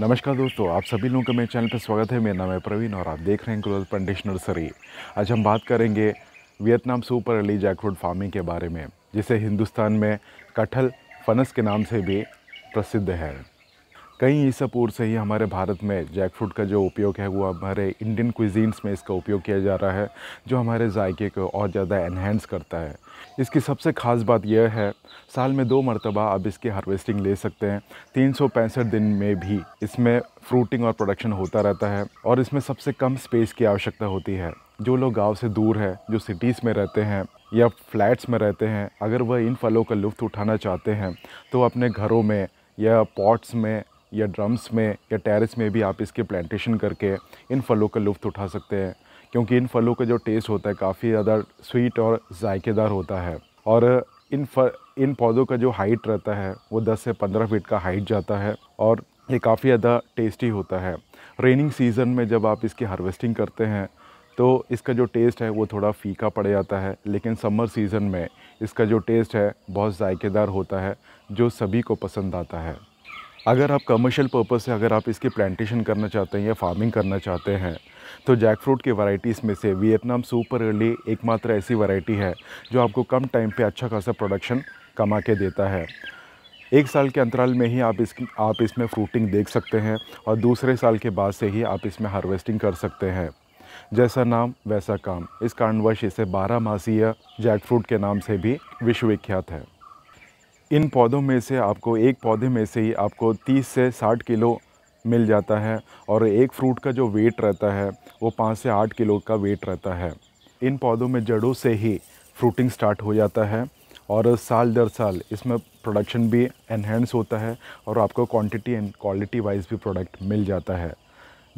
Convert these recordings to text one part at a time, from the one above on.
नमस्कार दोस्तों आप सभी लोगों का मेरे चैनल पर स्वागत है मेरा नाम है प्रवीण और आप देख रहे हैं ग्लोबल पंडिश नर्सरी आज हम बात करेंगे Vietnam super early jackfruit farming के बारे में जिसे हिंदुस्तान में कटहल फनस के नाम से भी प्रसिद्ध है कई इस पूर्व से ही हमारे भारत में जैक फ्रूट का जो उपयोग है वो हमारे इंडियन क्विजीन्स में इसका उपयोग किया जा रहा है जो हमारे जायके को और ज़्यादा इन्हेंस करता है इसकी सबसे ख़ास बात यह है साल में दो मरतबा आप इसकी हार्वेस्टिंग ले सकते हैं तीन सौ पैंसठ दिन में भी इसमें फ्रूटिंग और प्रोडक्शन होता रहता है और इसमें सबसे कम स्पेस की आवश्यकता होती है जो लोग गांव से दूर है जो सिटीज़ में रहते हैं या फ्लैट्स में रहते हैं अगर वह इन फलों का लुफ्त उठाना चाहते हैं तो अपने घरों में या पॉट्स में या ड्रम्स में या टेरिस में भी आप इसके प्लांटेशन करके इन फलों का लुफ्त उठा सकते हैं क्योंकि इन फलों का जो टेस्ट होता है काफ़ी ज़्यादा स्वीट और जायकेदार होता है और इन फ इन पौधों का जो हाइट रहता है वो 10 से 15 फीट का हाइट जाता है और ये काफ़ी ज़्यादा टेस्टी होता है रेनिंग सीज़न में जब आप इसकी हार्वेस्टिंग करते हैं तो इसका जो टेस्ट है वो थोड़ा फीका पड़ जाता है लेकिन समर सीज़न में इसका जो टेस्ट है बहुत जायकेदार होता है जो सभी को पसंद आता है अगर आप कमर्शियल पर्पज़ से अगर आप इसकी प्लांटेशन करना चाहते हैं या फार्मिंग करना चाहते हैं तो जैक फ्रूट की वैरायटीज़ में से वियतनाम सुपर अर्ली एकमात्र ऐसी वैरायटी है जो आपको कम टाइम पे अच्छा खासा प्रोडक्शन कमा के देता है एक साल के अंतराल में ही आप इस आप इसमें फ्रूटिंग देख सकते हैं और दूसरे साल के बाद से ही आप इसमें हार्वेस्टिंग कर सकते हैं जैसा नाम वैसा काम इस कारणवश इसे बारह मासीय जैक फ्रूट के नाम से भी विश्वविख्यात है इन पौधों में से आपको एक पौधे में से ही आपको 30 से 60 किलो मिल जाता है और एक फ्रूट का जो वेट रहता है वो पाँच से आठ किलो का वेट रहता है इन पौधों में जड़ों से ही फ्रूटिंग स्टार्ट हो जाता है और साल दर साल इसमें प्रोडक्शन भी एनहेंस होता है और आपको क्वांटिटी एंड क्वालिटी वाइज भी प्रोडक्ट मिल जाता है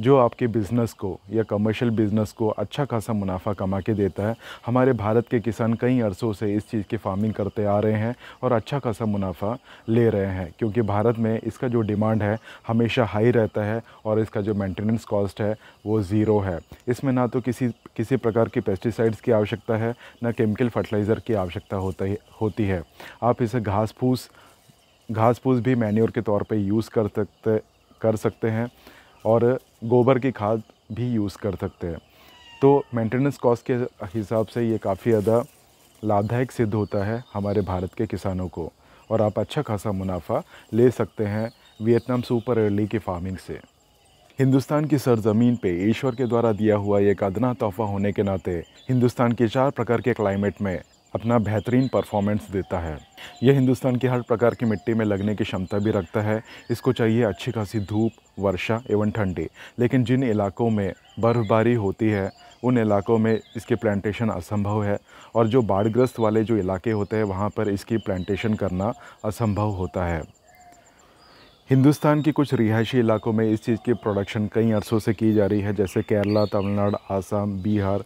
जो आपके बिज़नेस को या कमर्शियल बिज़नेस को अच्छा खासा मुनाफा कमा के देता है हमारे भारत के किसान कई अरसों से इस चीज़ की फार्मिंग करते आ रहे हैं और अच्छा खासा मुनाफा ले रहे हैं क्योंकि भारत में इसका जो डिमांड है हमेशा हाई रहता है और इसका जो मेंटेनेंस कॉस्ट है वो ज़ीरो है इसमें ना तो किसी किसी प्रकार की पेस्टिसाइड्स की आवश्यकता है ना केमिकल फर्टिलाइज़र की आवश्यकता होता ही होती है आप इसे घास फूस घास फूस भी मैन्योर के तौर पर यूज़ कर सकते कर सकते हैं और गोबर की खाद भी यूज़ कर सकते हैं तो मेंटेनेंस कॉस्ट के हिसाब से ये काफ़ी ज़्यादा लाभदायक सिद्ध होता है हमारे भारत के किसानों को और आप अच्छा खासा मुनाफा ले सकते हैं वियतनाम सुपर अर्ली की फार्मिंग से हिंदुस्तान की सरजमीन पे ईश्वर के द्वारा दिया हुआ एक अदना तोहफा होने के नाते हिंदुस्तान के चार प्रकार के क्लाइमेट में अपना बेहतरीन परफॉर्मेंस देता है यह हिंदुस्तान की हर प्रकार की मिट्टी में लगने की क्षमता भी रखता है इसको चाहिए अच्छी खासी धूप वर्षा एवं ठंडी लेकिन जिन इलाकों में बर्फ़बारी होती है उन इलाकों में इसके प्लांटेशन असंभव है और जो बाढ़ग्रस्त वाले जो इलाके होते हैं वहाँ पर इसकी प्लांटेशन करना असंभव होता है हिंदुस्तान के कुछ रिहायशी इलाकों में इस चीज़ की प्रोडक्शन कई अरसों से की जा रही है जैसे केरला तमिलनाडु आसाम बिहार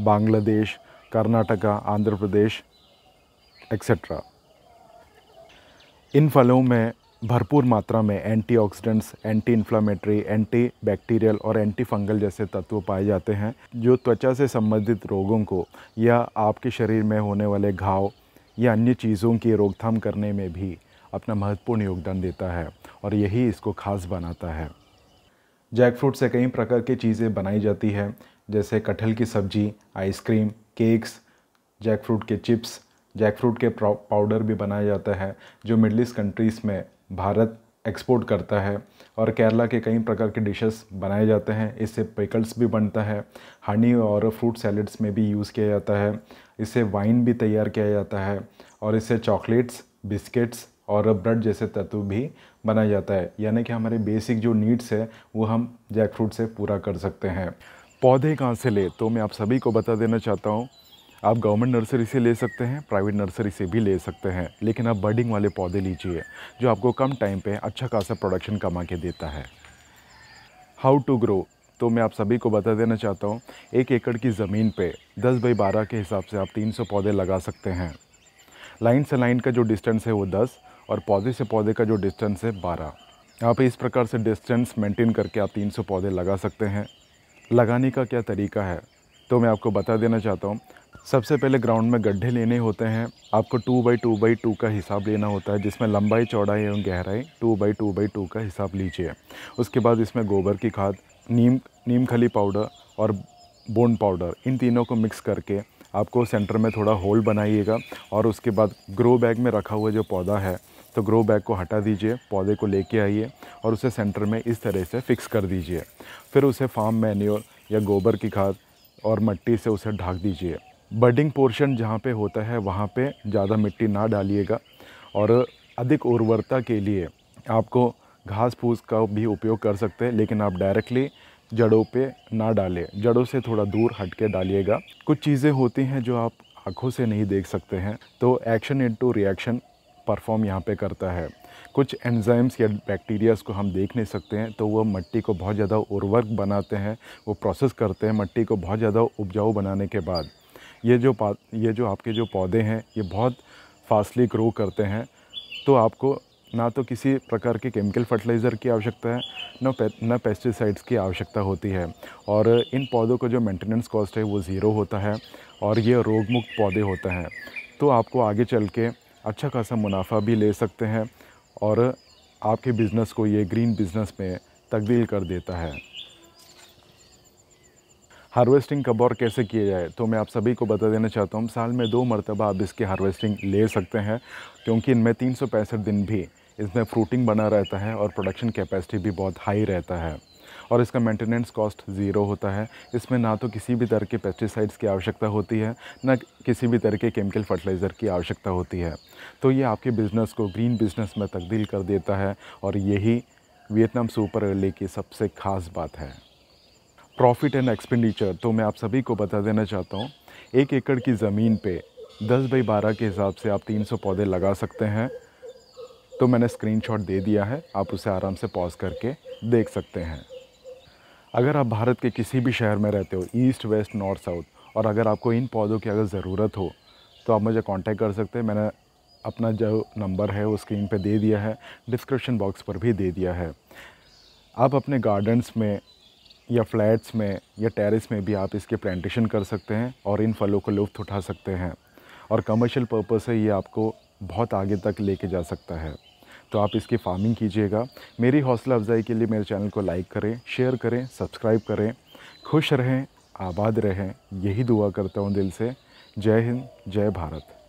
बांग्लादेश कर्नाटका आंध्र प्रदेश एक्सेट्रा इन फलों में भरपूर मात्रा में antioxidants, anti inflammatory anti bacterial और एंटी फंगल जैसे तत्व पाए जाते हैं जो त्वचा से संबंधित रोगों को या आपके शरीर में होने वाले घाव या अन्य चीज़ों की रोकथाम करने में भी अपना महत्वपूर्ण योगदान देता है और यही इसको खास बनाता है जैक फ्रूट से कई प्रकार की चीज़ें बनाई जाती हैं जैसे कटहल की सब्जी आइसक्रीम केक्स जैक फ्रूट के चिप्स जैक फ्रूट के पाउडर भी बनाया जाता है जो मिडल ईस्ट कंट्रीज़ में भारत एक्सपोर्ट करता है और केरला के कई प्रकार के डिशेस बनाए जाते हैं इससे पिकल्स भी बनता है हनी और फ्रूट सैलड्स में भी यूज़ किया जाता है इससे वाइन भी तैयार किया जाता है और इससे चॉकलेट्स बिस्किट्स और ब्रेड जैसे तत्व भी बनाया जाता है यानी कि हमारे बेसिक जो नीड्स है वो हम जैक फ्रूट से पूरा कर सकते हैं पौधे कहाँ से ले तो मैं आप सभी को बता देना चाहता हूँ आप गवर्नमेंट नर्सरी से ले सकते हैं प्राइवेट नर्सरी से भी ले सकते हैं लेकिन आप बर्डिंग वाले पौधे लीजिए जो आपको कम टाइम पे अच्छा खासा प्रोडक्शन कमा के देता है हाउ टू ग्रो तो मैं आप सभी को बता देना चाहता हूँ एक एकड़ की ज़मीन पे 10 बाई 12 के हिसाब से आप 300 पौधे लगा सकते हैं लाइन से लाइन का जो डिस्टेंस है वो दस और पौधे से पौधे का जो डिस्टेंस है बारह आप इस प्रकार से डिस्टेंस मेंटेन करके आप तीन पौधे लगा सकते हैं लगाने का क्या तरीका है तो मैं आपको बता देना चाहता हूँ सबसे पहले ग्राउंड में गड्ढे लेने होते हैं आपको two by two by two का हिसाब लेना होता है जिसमें लंबाई चौड़ाई एवं गहराई two by two by two का हिसाब लीजिए उसके बाद इसमें गोबर की खाद नीम नीम खली पाउडर और बोन पाउडर इन तीनों को मिक्स करके आपको सेंटर में थोड़ा होल बनाइएगा और उसके बाद ग्रो बैग में रखा हुआ जो पौधा है तो ग्रो बैग को हटा दीजिए पौधे को लेके आइए और उसे सेंटर में इस तरह से फिक्स कर दीजिए फिर उसे फार्म मैन्योर या गोबर की खाद और मिट्टी से उसे ढाक दीजिए बडिंग पोर्शन जहाँ पे होता है वहाँ पे ज़्यादा मिट्टी ना डालिएगा और अधिक उर्वरता के लिए आपको घास फूस का भी उपयोग कर सकते हैं लेकिन आप डायरेक्टली जड़ों पे ना डालें जड़ों से थोड़ा दूर हट के डालिएगा कुछ चीज़ें होती हैं जो आप आँखों से नहीं देख सकते हैं तो एक्शन इनटू रिएक्शन परफॉर्म यहाँ पे करता है कुछ एंजाइम्स या बैक्टीरियाज को हम देख नहीं सकते हैं तो वह मिट्टी को बहुत ज़्यादा उर्वरक बनाते हैं वो प्रोसेस करते हैं मिट्टी को बहुत ज़्यादा उपजाऊ बनाने के बाद ये जो ये जो आपके जो पौधे हैं ये बहुत फास्टली ग्रो करते हैं तो आपको ना तो किसी प्रकार के केमिकल फर्टिलाइज़र की आवश्यकता है न पे, न पेस्टिसाइड्स की आवश्यकता होती है और इन पौधों का जो मेंटेनेंस कॉस्ट है वो ज़ीरो होता है और ये रोग मुक्त पौधे होते हैं तो आपको आगे चल के अच्छा खासा मुनाफा भी ले सकते हैं और आपके बिज़नेस को ये ग्रीन बिज़नेस में तब्दील कर देता है हार्वेस्टिंग कब और कैसे किया जाए तो मैं आप सभी को बता देना चाहता हूँ साल में दो मरतबा आप इसकी हार्वेस्टिंग ले सकते हैं क्योंकि इनमें तीन दिन भी इसमें फ्रूटिंग बना रहता है और प्रोडक्शन कैपेसिटी भी बहुत हाई रहता है और इसका मेंटेनेंस कॉस्ट ज़ीरो होता है इसमें ना तो किसी भी तरह के पेस्टिसाइड्स की आवश्यकता होती है ना किसी भी तरह के केमिकल फर्टिलाइज़र की आवश्यकता होती है तो ये आपके बिज़नेस को ग्रीन बिज़नेस में तब्दील कर देता है और यही वियतनाम सुपर अर्ली की सबसे ख़ास बात है प्रॉफिट एंड एक्सपेंडिचर तो मैं आप सभी को बता देना चाहता हूँ एक एकड़ की ज़मीन पर दस बाई बारह के हिसाब से आप तीन सौ पौधे लगा सकते हैं तो मैंने स्क्रीनशॉट दे दिया है आप उसे आराम से पॉज करके देख सकते हैं अगर आप भारत के किसी भी शहर में रहते हो ईस्ट वेस्ट नॉर्थ साउथ और अगर आपको इन पौधों की अगर ज़रूरत हो तो आप मुझे कांटेक्ट कर सकते हैं मैंने अपना जो नंबर है वो स्क्रीन पे दे दिया है डिस्क्रिप्शन बॉक्स पर भी दे दिया है आप अपने गार्डन्स में या फ्लैट्स में या टेरेस में भी आप इसके प्लांटेशन कर सकते हैं और इन फलों को लुफ्त उठा सकते हैं और कमर्शियल पर्पज़ से ये आपको बहुत आगे तक लेके जा सकता है तो आप इसकी फार्मिंग कीजिएगा मेरी हौसला अफजाई के लिए मेरे चैनल को लाइक करें शेयर करें सब्सक्राइब करें खुश रहें आबाद रहें यही दुआ करता हूँ दिल से जय हिंद जय भारत